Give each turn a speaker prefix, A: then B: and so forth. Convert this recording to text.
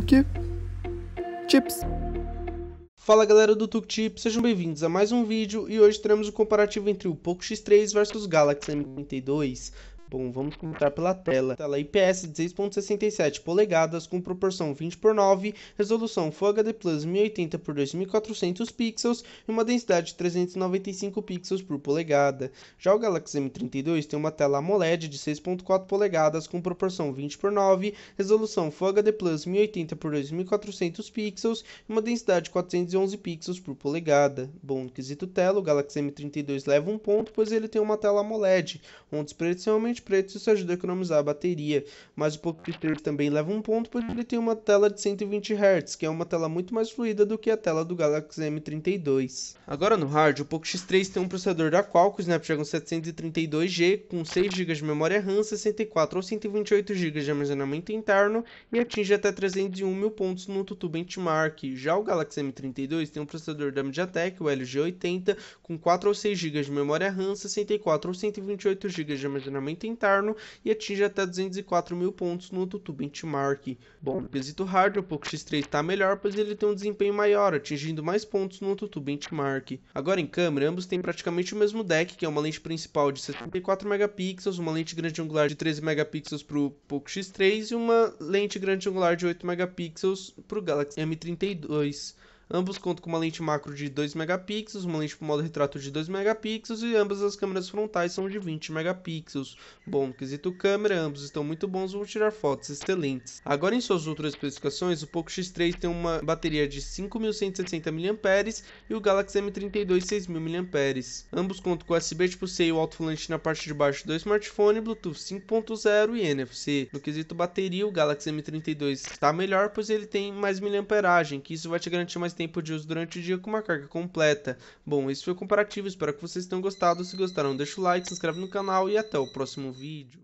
A: Tuk Chips. Fala galera do Tuk Tip, sejam bem-vindos a mais um vídeo e hoje teremos o um comparativo entre o Poco X3 versus o Galaxy m 32 Bom, vamos comentar pela tela. Tela IPS 16.67 polegadas com proporção 20 por 9, resolução Full HD Plus 1080 por 2400 pixels e uma densidade de 395 pixels por polegada. Já o Galaxy M32 tem uma tela AMOLED de 6.4 polegadas com proporção 20 por 9, resolução Full HD Plus 1080 por 2400 pixels e uma densidade de 411 pixels por polegada. Bom, no quesito tela, o Galaxy M32 leva um ponto, pois ele tem uma tela AMOLED, onde preços preto, isso ajuda a economizar a bateria, mas o Poco X3 também leva um ponto porque ele tem uma tela de 120 Hz, que é uma tela muito mais fluida do que a tela do Galaxy M32. Agora no hard, o Poco X3 tem um processador da Qualcomm Snapdragon 732G com 6 GB de memória RAM, 64 ou 128 GB de armazenamento interno e atinge até 301 mil pontos no Tutu Benchmark. Já o Galaxy M32 tem um processador da MediaTek, o LG80, com 4 ou 6 GB de memória RAM, 64 ou 128 GB de armazenamento interno e atinge até 204 mil pontos no Tutu Benchmark. Bom, no quesito hardware, o Poco X3 está melhor, pois ele tem um desempenho maior, atingindo mais pontos no Tutu Benchmark. Agora em câmera, ambos têm praticamente o mesmo deck, que é uma lente principal de 74 megapixels, uma lente grande angular de 13 megapixels para o Poco X3 e uma lente grande angular de 8 megapixels para o Galaxy M32. Ambos contam com uma lente macro de 2 megapixels, uma lente para modo retrato de 2 megapixels e ambas as câmeras frontais são de 20 megapixels. Bom, no quesito câmera, ambos estão muito bons, vão tirar fotos excelentes. Agora em suas outras especificações, o Poco X3 tem uma bateria de 5160 mAh e o Galaxy M32 6000 mAh. Ambos contam com USB tipo C e o alto-falante na parte de baixo do smartphone, Bluetooth 5.0 e NFC. No quesito bateria, o Galaxy M32 está melhor, pois ele tem mais miliamperagem, que isso vai te garantir mais tempo de uso durante o dia com uma carga completa. Bom, isso foi o comparativo, espero que vocês tenham gostado. Se gostaram, deixa o like, se inscreve no canal e até o próximo vídeo.